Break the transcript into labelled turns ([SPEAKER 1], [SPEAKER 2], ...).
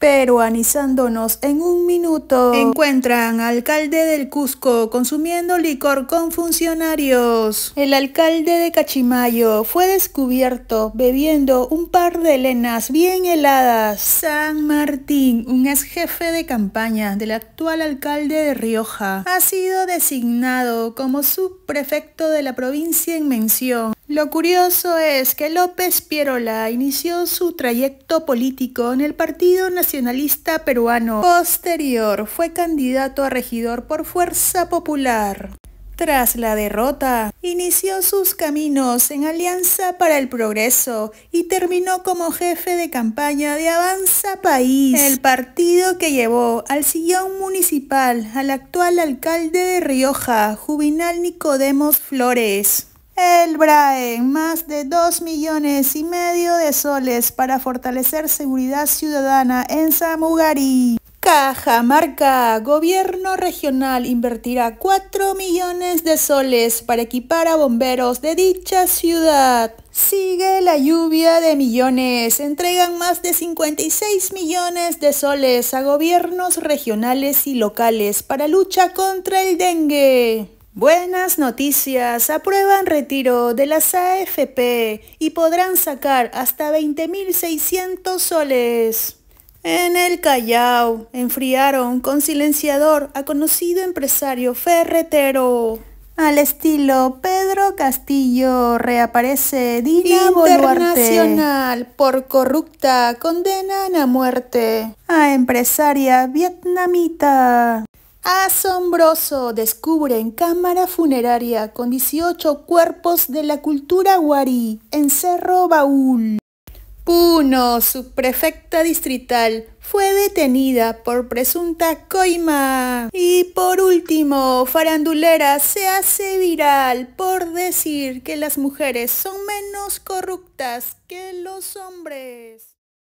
[SPEAKER 1] Peruanizándonos en un minuto. Encuentran alcalde del Cusco consumiendo licor con funcionarios. El alcalde de Cachimayo fue descubierto bebiendo un par de lenas bien heladas. San Martín, un ex jefe de campaña del actual alcalde de Rioja, ha sido designado como subprefecto de la provincia en mención. Lo curioso es que López Pierola inició su trayecto político en el Partido Nacionalista Peruano. Posterior fue candidato a regidor por Fuerza Popular. Tras la derrota, inició sus caminos en Alianza para el Progreso y terminó como jefe de campaña de Avanza País, el partido que llevó al sillón municipal al actual alcalde de Rioja, Juvenal Nicodemos Flores. El Braen, más de 2 millones y medio de soles para fortalecer seguridad ciudadana en Samugari. Marca. gobierno regional invertirá 4 millones de soles para equipar a bomberos de dicha ciudad. Sigue la lluvia de millones, entregan más de 56 millones de soles a gobiernos regionales y locales para lucha contra el dengue. Buenas noticias, aprueban retiro de las AFP y podrán sacar hasta 20.600 soles. En el Callao, enfriaron con silenciador a conocido empresario ferretero. Al estilo Pedro Castillo reaparece Dina Internacional por corrupta condenan a muerte a empresaria vietnamita. Asombroso, descubre en cámara funeraria con 18 cuerpos de la cultura guarí en Cerro Baúl. Puno, su prefecta distrital, fue detenida por presunta coima. Y por último, farandulera se hace viral por decir que las mujeres son menos corruptas que los hombres.